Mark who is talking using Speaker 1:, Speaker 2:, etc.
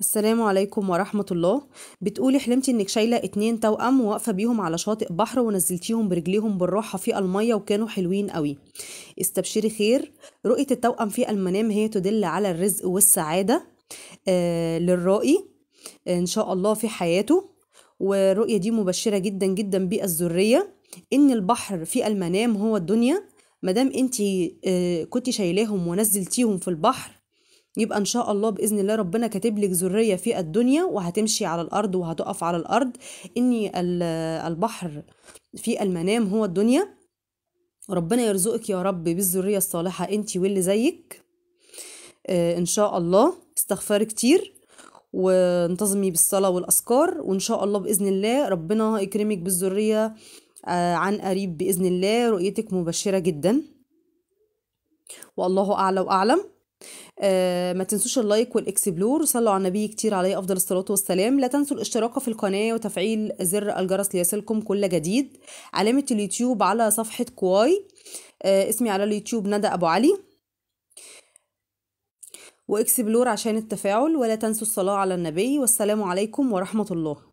Speaker 1: السلام عليكم ورحمة الله بتقولي حلمتي انك شايلة اتنين توأم واقفة بيهم على شاطئ بحر ونزلتيهم برجليهم بالراحة في المية وكانوا حلوين قوي استبشري خير رؤية التوأم في المنام هي تدل على الرزق والسعادة آه للرائي آه، ان شاء الله في حياته والرؤية دي مبشرة جدا جدا بالذرية ان البحر في المنام هو الدنيا مادام انت آه كنت شايلاهم ونزلتيهم في البحر يبقى ان شاء الله باذن الله ربنا كاتب لك ذريه في الدنيا وهتمشي على الارض وهتقف على الارض ان البحر في المنام هو الدنيا ربنا يرزقك يا رب بالذريه الصالحه انت واللي زيك آه، ان شاء الله استغفار كتير وانتظمي بالصلاه والاذكار وان شاء الله باذن الله ربنا يكرمك بالذريه آه، عن قريب باذن الله رؤيتك مبشره جدا والله اعلى واعلم آه ما تنسوش اللايك والاكسبلور وصلوا على النبي كتير عليه افضل الصلاه والسلام لا تنسوا الاشتراك في القناه وتفعيل زر الجرس ليصلكم كل جديد علامه اليوتيوب على صفحه كواي آه اسمي على اليوتيوب ندى ابو علي واكسبلور عشان التفاعل ولا تنسوا الصلاه على النبي والسلام عليكم ورحمه الله